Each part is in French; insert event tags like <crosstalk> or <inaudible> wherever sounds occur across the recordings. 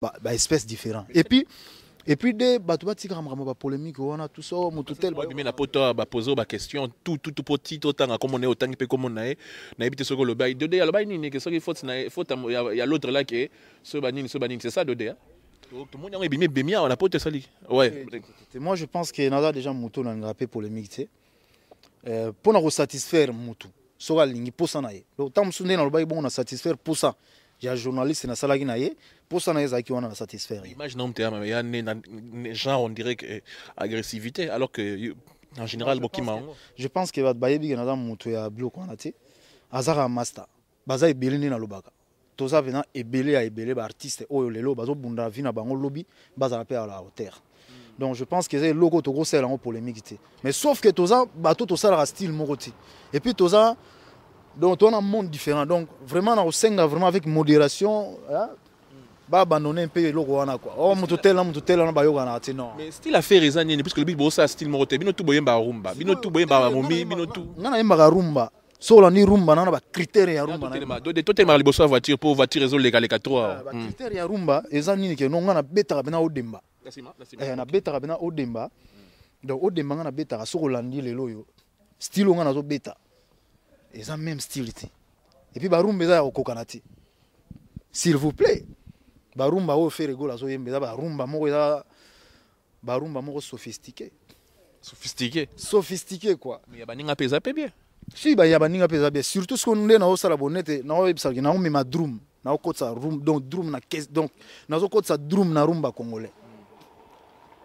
bah, espèce différent et puis et puis de bato batikaka polémique on a tout ça la telebimela a posé ma question. tout tout petit on est, poti totanga komona ye otangi mpe komona ye nayebi te que ce dode faut nini faut. Il y a l'autre la ke soki banini soki banini c'est ça hein. tout tomoni yango ebimi ebemi awa on a te esali ouais moi je pense que naza déjà motu onalinga mpe polémique euh, Pour mpona kosatisfaire motu soki alingi mposa na ye donc ntango mosusu nde bon on a satisfaire y a journaliste nasalaki na ye mposa na ye ezalaki wana na satisfaire image na il y a des genre on dirait que euh, agressivité alors que euh, en général bokima yango je pense que bato bayebi ke naza moto ya blok wana te aza kaka master baza ebele nde nalobaka toza mpena à ya ebele baartiste oyo oh, lelo bazobunda vi na bango lobi bazala mpe ya la hauteur hmm. donc je pense que eza eloko tokosala yango polémique te mais sauf que toza bato tosalaka style moroti et puis toza donc on a un monde différent donc vraiment on s'engage vraiment avec modération hein? baabandone mpe eloko wana kua o oh, moto tele na moto tele wana bayokanaka te non style affaire eza nini puisque lobi boosala style moko te bino tu boyembaka rumba bino tu boyembaka bamomi eh, bino tu ngai nayembaka rumba so olandi rumba nana bacritere ya rumbatotelemaka liboso ya voiture mpo voiture ezoleka to bacritere ya rumba eza nini ah, hmm. ke no ngai nabetaka mpena odemba eh, nabetaka mpena odemba donc odemba ngai nabetaka soki olandi lelo oyo style o ngai nazobeta eza même style te epuis barumba eza ya kokokana te s'il vous plaît barumba oyo feregol azoyemba eza barumba moko eza barumba moko sophistiqué sophistiqué sophistiqué quoi ya baninga mpe eza mpe bien si ba, ya baninga mpe eza bien surtout soki nde naosala bonete naoyebisaaki naomema drum naokotisa rum donc drum na kese donc nazokotisa drum na rumba congolais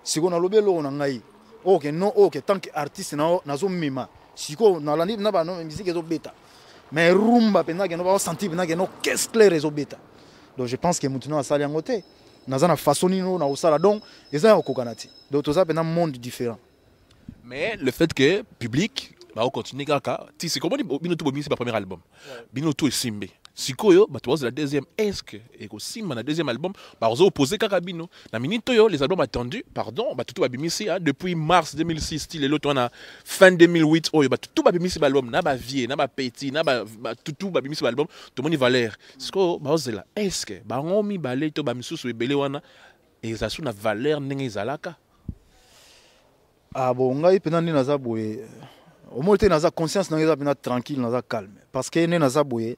sikoyo nalobi eloko na ngai oyo ke non oyo ke tant que artiste nazomema sikoyo nalandi na banmisike ezobeta mais rumba mpenza kendo baosentir mpenza kendo kese claire ezobeta donc je pense que maintenant à asali yango te naza na façon nini oyo na donc eza ya kokokana te donc toza mpenza monde différent mais le fait que public bakocontinue kaka ti c'est komoni bino to bomisi premier album bino to esimbi sikoyo bato bazwa la deuxième est ce ekosimba na deuxième album bazopose kaka bino na minute oyo les albums attendus pardon batutu babimisi hein, depuis mars 2006 ti lelo twana fin 2008 oyo batutu babimisi album na bavie na bapeti na batutu babimisi baalbum tomoni valeur sikoyo bazozela est ce bango mibale to bamisusu ebele wana ezala na valeur ndenge ezalaka ah bon ngai mpena nde naza boye omoi te naza conscience nange eza mpena tranquille naza calme parce que nde naza boye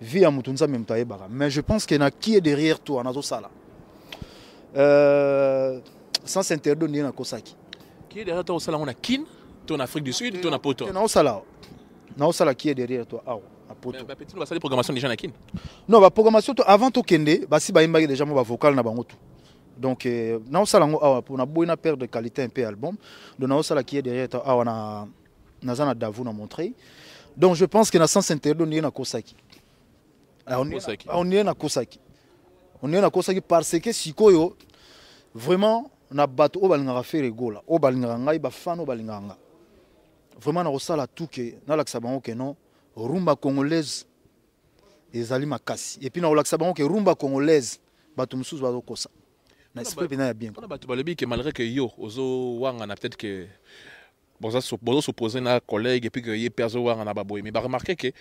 vie ya moto nzambe mais je pense qu'il y en a qui est derrière toi nazosala euh, sans interdo ndenge nakosaki qui est derrière toi osala ngo na kine to na afrique du sud to na poto naosala naosala qui est derrière toi awa na poto bapeti basali programmation déjà à Kin. non baprogrammation to avant Kende, tokende basi bayembaki déjà mo bah, vocal, na bango tout donc euh, naosala yango awa une boyi na perdre qualité un peu album donc naosala qui est derrière toi awa na naza na davo na montreuil donc je pense que na sens interdo ndenge nakosaki oniye na kosaki oniye na kosaki parce que sikoyo vraiment na bato oyo balingaka faire egola oyo balingaka ngai bafane oyo balingaka nga vraiment nakosala tuke nalakisa bango ke non rumba congolaise ezali makasi epuis nakolakisa bango ke rumba congolaise bato ba kosa na esprit bien bien bienpona bato balobi que malgré que yo ozo wanga na peut-être ke bozosupposé na collègue et epuis ke perso wanga na baboye mais baremarke que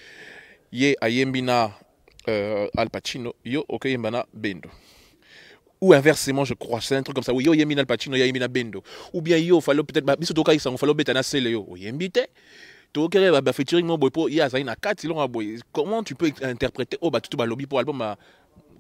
ye ayembi na euh, Al Pacino, yo okeyembana bendo. Ou inversement, je crois, c'est un truc comme ça. Ou yo yemina Al Pacino, ya bendo. Ou bien yo fallait peut-être, bah, biso toka isango fallait betana sele yo. Ou yembite. tokele ba bah, featuring mon boy po ya zaina kati longa boy. Comment tu peux interpréter oh bah tout ba lobby pour album bah,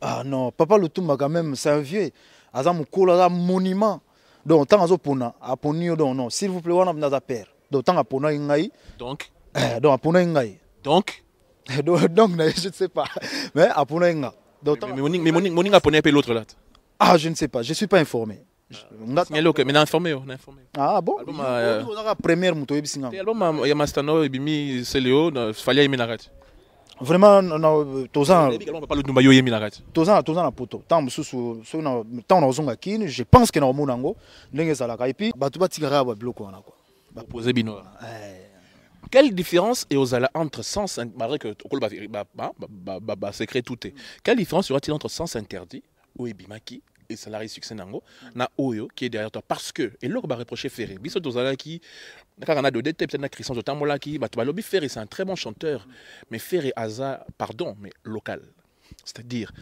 Ah non, papa Lutumba quand même, c'est un vieux. Aza mukolo, aza monument. Donc tant azopona, aponi ponio donc non, s'il vous plaît, on wana mnaza père. Donc tant apona ngai. Donc eh, donc apona ngai. Donc eh, donc, <laughs> donc je ne sais pas. Mais apona nga. Donc mais moning mais moning moning apona pe l'autre là. Ah, je ne sais pas, je suis pas informé. Ah. ngalo ke mais informé yo informé ah bon album euh, a première muto yebisinga album euh, ya mastano ebimi fallait falia yeminakati vraiment na toza toza yemi na poto ntango na tant na nakozonga kini je pense que ke nakomona yango ndenge ezalaka epuis bato batikaka babiloko wana kuwapoze bino wana Quelle différence est aux entre sens malgré que ba ba ba secret tout est. Quelle différence y aura-t-il entre sens interdit ou ebimaki salarié succès nango na oyo qui est derrière toi parce que et l'or va reprocher Ferré biso tozala qui car on a d'odette peut-être na Christian Zotambola qui bah lobby Ferré c'est un très bon chanteur mais Ferré aza pardon mais local c'est-à-dire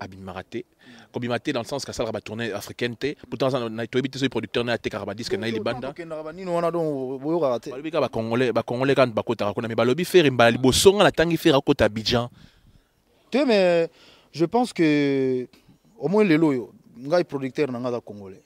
abimaraté kobimate dans le sens qu'asala va tourner africaine té pourtant na toyebi te so producteur na té karaba disque na libanda balobi ka ba congolais ba congolais quand bakota kona mais balobi Ferré mbala libosonga na tangi Ferré kota Abidjan mais je pense que au moins les loyaux ngai producteur na nga congolais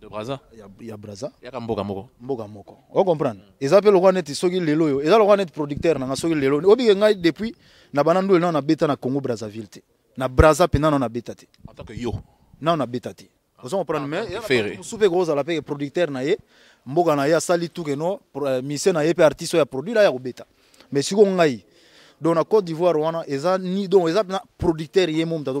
de braza ya, ya braza yaka mboka moko mboka moko ocomprendre mm. eza mpe neti soki lelo oyo eza lokwa neti producteur na soki lelo obike ngai depuis na banandu na na beta na congo brazaville te na braza na na beta te que yo na na beta te ozokomprendremosu mpe la pe producteur na ye mboka na ye asali tukeno eh, mise na ye pe artiste ya produit la ya beta mais siko ngai donc na côte d'ivoire wana eza ni ils eza producteur ye mo moto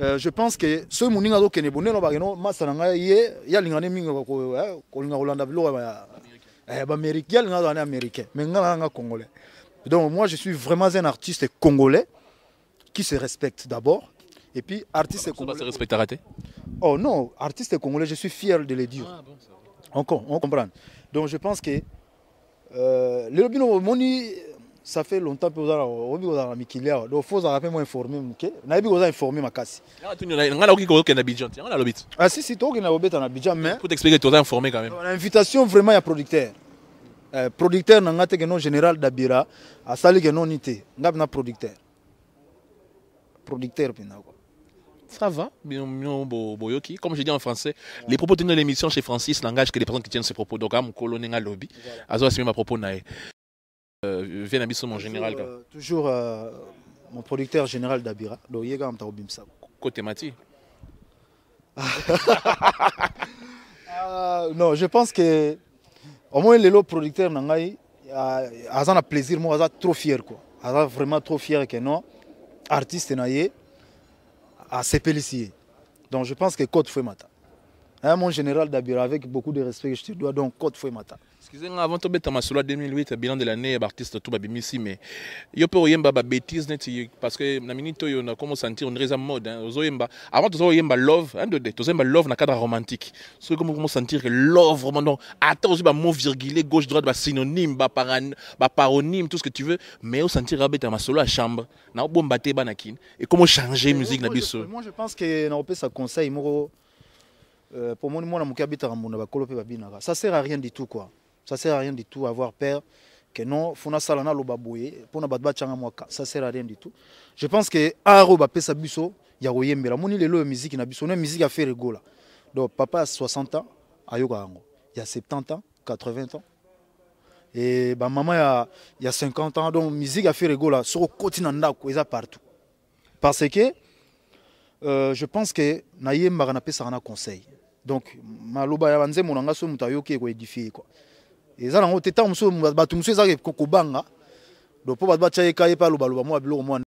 Euh, je pense que ce moninga azokende bondeno bakeno masana ngai ye yalingani mingi kolinga eh, kolanda biloko bamériki eh, yalingana azala américain mais ngai nanga congolais donc moi je suis vraiment un artiste congolais qui se respecte d'abord et puis artiste congolais congolais se respecte arrêté oh non artiste congolais je suis fier de le dire ah, encore on comprend donc je pense que euh, lelo bino ça fait longtemps que vous avez la mikilia donc faut vous rappeler moi informé OK na bi vous informer ma casse là tu n'as ngala ki ko ken abidjan ngala lobi ah si si toi ki na obet en abidjan mais pour t'expliquer toi es informé quand même on a invitation vraiment ya producteur euh, producteur na non général d'abira à sali que non unité ngab na producteur producteur pina ça va, comme je dis en français, les propos de l'émission chez Francis n'engagent que les personnes qui tiennent ces propos. Donc, à mon colonel lobby, à ce moment ma propos euh, Vénabisson mon général euh, Toujours euh, mon producteur général d'Abira. Donc, il y a Côté Mati <laughs> Non, je pense que au moins les producteurs ils ont un plaisir, ils sont trop fiers. Ils sont vraiment trop fiers que non, artiste Naye, à s'épélicier. Donc, je pense que Côte Fouemata mon général Dabira, avec beaucoup de respect je te dois, donc Côte matin. Excusez-moi, avant de mettre ma solo 2008, bilan de l'année, artiste tout monde mais yo peux y ba bêtise bêtises. parce que na minute yo na comment sentir une mode hein, avant tozo yemba love, hein de tu yemba love na cadre romantique. que comment comment sentir que love vraiment non, attends ba mot virgulé gauche droite synonyme paronyme tout ce que tu veux, mais au sentir rabet hein, ma solo à chambre, na bomba te et comment changer la musique na biso. Moi je pense que na ça conseille, moro euh, pour moi, moi, je habite à Rambouna, ça sert à rien du tout, quoi. Ça sert à rien du tout avoir peur que non, fona salana loba boye, pona batba changa mwaka, ça sert à rien du tout. Je pense que aro ba pesa biso ya koyembela. Moni lelo musique na biso, na musique a fait rigola. Donc papa a 60 ans, ayoka yango. Il y a 70 ans, 80 ans. Et bah maman ya ya 50 ans, donc musique a fait rigola sur continent ndako eza partout. Parce que euh, je pense que na yemba na pesa na conseil. donc maloba ya banzembo na nga so moto ayoki ekoedifie kua eza nango te ntango mosusu bato mosusu ezaka kobanga do mpo bato batya ye ka ye mpe alobaloba mwa biloko mwa